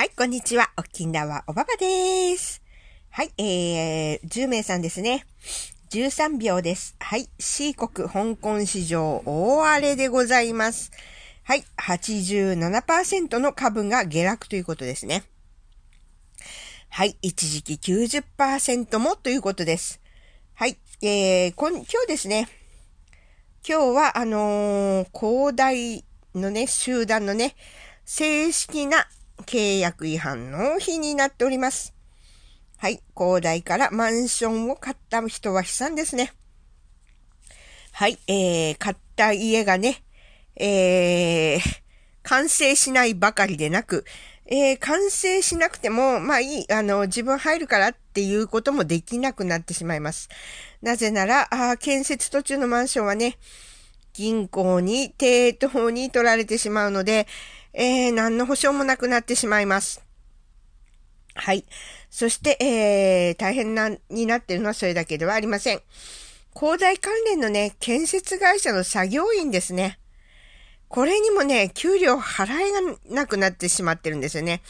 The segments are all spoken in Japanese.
はい、こんにちは。沖縄おばばです。はい、えー、10名さんですね。13秒です。はい、C 国香港市場大荒れでございます。はい、87%の株が下落ということですね。はい、一時期90%もということです。はい、えー、今日ですね。今日は、あのー、広大のね、集団のね、正式な契約違反の日になっております。はい。広大からマンションを買った人は悲惨ですね。はい。えー、買った家がね、えー、完成しないばかりでなく、えー、完成しなくても、まあいい、あの、自分入るからっていうこともできなくなってしまいます。なぜなら、あ建設途中のマンションはね、銀行に、抵当に取られてしまうので、えー、何の保証もなくなってしまいます。はい。そして、えー、大変な、になってるのはそれだけではありません。広大関連のね、建設会社の作業員ですね。これにもね、給料払えなくなってしまってるんですよね。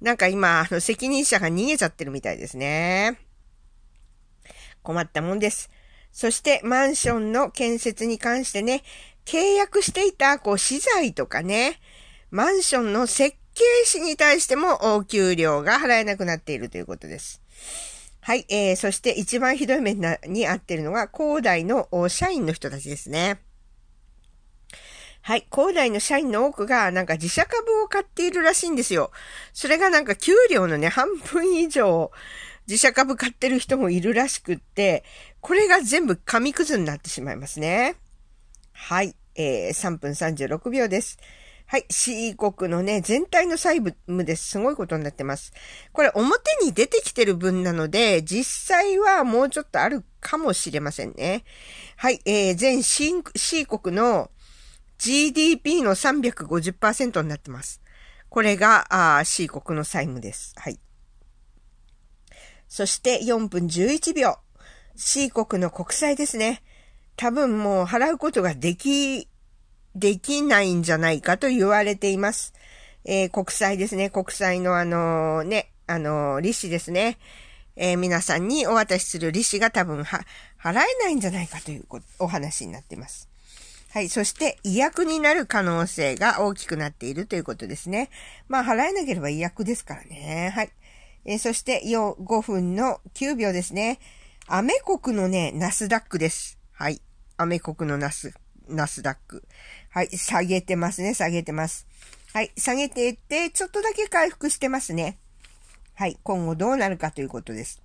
なんか今、あの、責任者が逃げちゃってるみたいですね。困ったもんです。そして、マンションの建設に関してね、契約していた、こう、資材とかね、マンションの設計士に対してもお給料が払えなくなっているということです。はい、えー、そして一番ひどい面にあっているのが、広大の社員の人たちですね。はい。広大の社員の多くが、なんか自社株を買っているらしいんですよ。それがなんか給料のね、半分以上、自社株買ってる人もいるらしくって、これが全部紙くずになってしまいますね。はい。えー、3分36秒です。はい。C 国のね、全体の債務です。すごいことになってます。これ表に出てきてる分なので、実際はもうちょっとあるかもしれませんね。はい。えー、全 C, C 国の GDP の350%になってます。これがあ C 国の債務です。はい。そして4分11秒。C 国の国債ですね。多分もう払うことができできないんじゃないかと言われています。えー、国債ですね。国債のあのね、あの利子ですね。えー、皆さんにお渡しする利子が多分は、払えないんじゃないかというお話になっています。はい。そして、違約になる可能性が大きくなっているということですね。まあ、払えなければ違約ですからね。はい。えー、そして、よ、5分の9秒ですね。アメ国のね、ナスダックです。はい。アメ国のナスナスダック。はい、下げてますね、下げてます。はい、下げていって、ちょっとだけ回復してますね。はい、今後どうなるかということです。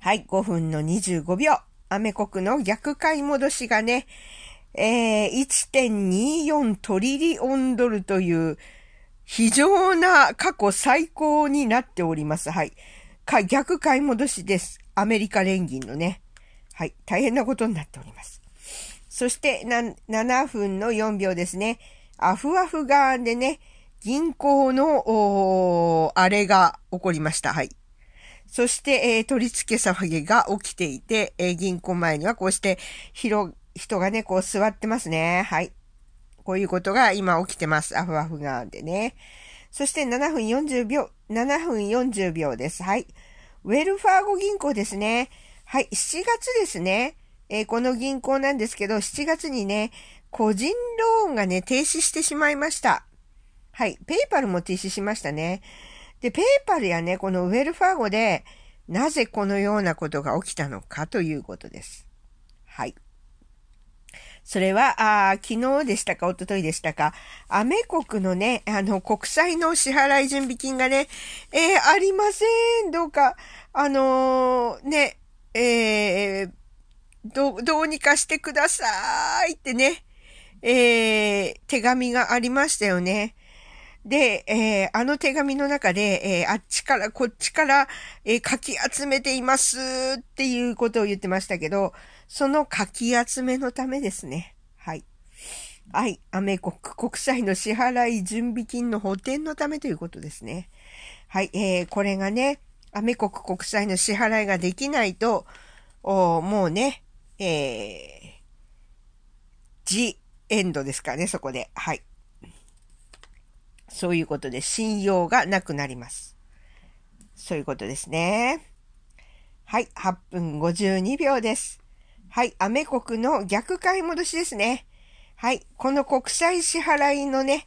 はい、5分の25秒。アメ国の逆買い戻しがね、えー、1.24トリリオンドルという非常な過去最高になっております。はい。か逆買い戻しです。アメリカ連銀のね。はい。大変なことになっております。そして7分の4秒ですね。アフアフガーンでね、銀行の、あれが起こりました。はい。そして、えー、取り付け騒ぎが起きていて、えー、銀行前にはこうして、広、人がね、こう座ってますね。はい。こういうことが今起きてます。アフアフガーンでね。そして7分40秒、7分40秒です。はい。ウェルファーゴ銀行ですね。はい。7月ですね。えー、この銀行なんですけど、7月にね、個人ローンがね、停止してしまいました。はい。ペイパルも停止しましたね。で、ペイパルやね、このウェルファーゴで、なぜこのようなことが起きたのかということです。はい。それは、あ昨日でしたか、おとといでしたか、アメ国のね、あの、国債の支払い準備金がね、えー、ありません。どうか、あのー、ね、えー、ど、どうにかしてくださいってね、えー、手紙がありましたよね。で、えー、あの手紙の中で、えー、あっちからこっちから、えー、書き集めていますっていうことを言ってましたけど、その書き集めのためですね。はい。はい。アメ国国債の支払い準備金の補填のためということですね。はい。えー、これがね、アメ国国債の支払いができないと、おもうね、えー、ジ・エンドですかね、そこで。はい。そういうことで信用がなくなります。そういうことですね。はい、8分52秒です。はい、アメ国の逆買い戻しですね。はい、この国債支払いのね、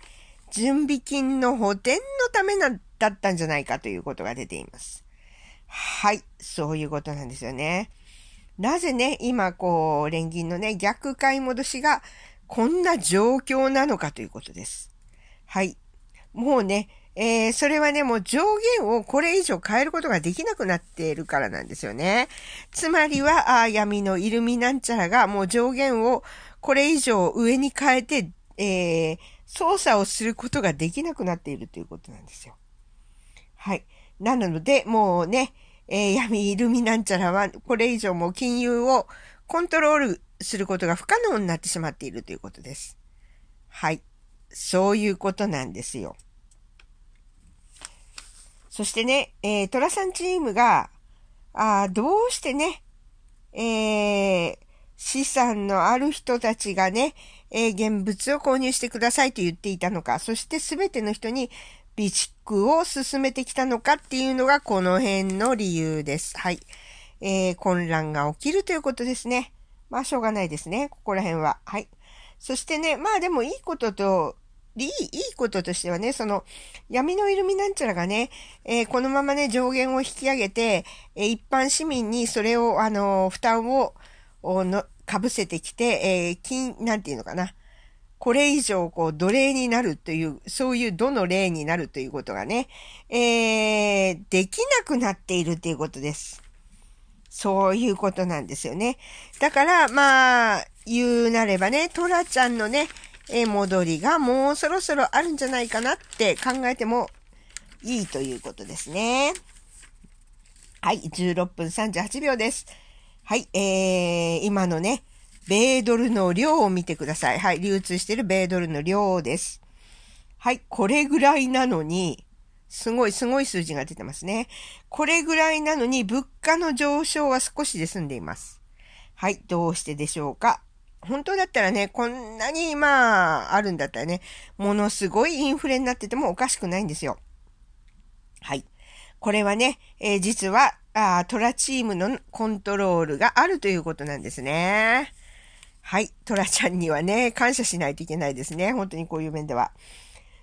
準備金の補填のためなだったんじゃないかということが出ています。はい、そういうことなんですよね。なぜね、今こう、連銀のね、逆買い戻しがこんな状況なのかということです。はい。もうね、えー、それはね、もう上限をこれ以上変えることができなくなっているからなんですよね。つまりは、あ闇のイルミなんちゃらがもう上限をこれ以上上に変えて、えー、操作をすることができなくなっているということなんですよ。はい。なので、もうね、えー、闇イルミなんちゃらは、これ以上も金融をコントロールすることが不可能になってしまっているということです。はい。そういうことなんですよ。そしてね、えー、トラさんチームが、あどうしてね、えー、資産のある人たちがね、えー、現物を購入してくださいと言っていたのか、そして全ての人に備蓄を進めてきたのかっていうのがこの辺の理由です。はい。えー、混乱が起きるということですね。まあ、しょうがないですね。ここら辺は。はい。そしてね、まあでもいいことと、いい、いいこととしてはね、その、闇のイルミなんちゃらがね、えー、このままね、上限を引き上げて、えー、一般市民にそれを、あのー、負担を、の、かぶせてきて、えー、金、なんていうのかな、これ以上、こう、奴隷になるという、そういうどの例になるということがね、えー、できなくなっているということです。そういうことなんですよね。だから、まあ、言うなればね、トラちゃんのね、え戻りがもうそろそろあるんじゃないかなって考えてもいいということですね。はい、16分38秒です。はい、えー、今のね、米ドルの量を見てください。はい、流通している米ドルの量です。はい、これぐらいなのに、すごい、すごい数字が出てますね。これぐらいなのに、物価の上昇は少しで済んでいます。はい、どうしてでしょうか。本当だったらね、こんなに、まあ、あるんだったらね、ものすごいインフレになっててもおかしくないんですよ。はい。これはね、えー、実はあ、トラチームのコントロールがあるということなんですね。はい。トラちゃんにはね、感謝しないといけないですね。本当にこういう面では。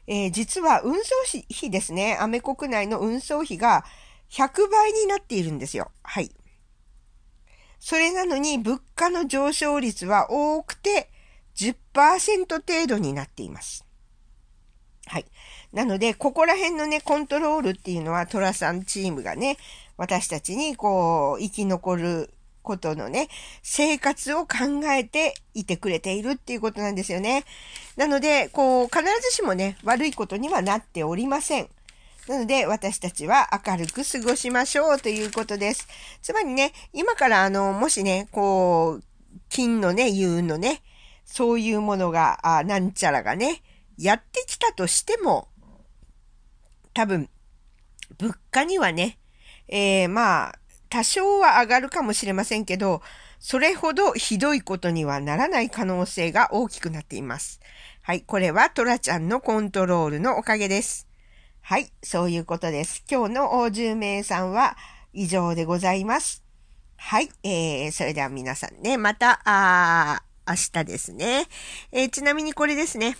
えー、実は運送費ですね。アメ国内の運送費が100倍になっているんですよ。はい。それなのに物価の上昇率は多くて10%程度になっています。はい。なので、ここら辺のね、コントロールっていうのは、トラさんチームがね、私たちにこう、生き残ることのね、生活を考えていてくれているっていうことなんですよね。なので、こう、必ずしもね、悪いことにはなっておりません。なので、私たちは明るく過ごしましょうということです。つまりね、今からあの、もしね、こう、金のね、言うのね、そういうものが、あなんちゃらがね、やってきたとしても、多分、物価にはね、えー、まあ、多少は上がるかもしれませんけど、それほどひどいことにはならない可能性が大きくなっています。はい、これはトラちゃんのコントロールのおかげです。はい、そういうことです。今日の10名さんは以上でございます。はい、えー、それでは皆さんね、また、あ明日ですね。えー、ちなみにこれですね。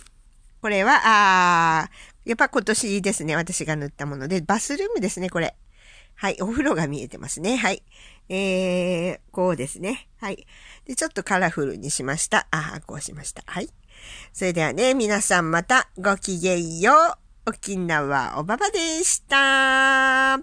これは、あやっぱ今年ですね。私が塗ったもので、バスルームですね、これ。はい、お風呂が見えてますね。はい。えー、こうですね。はい。で、ちょっとカラフルにしました。ああ、こうしました。はい。それではね、皆さんまたごきげんよう。沖縄おばばでした。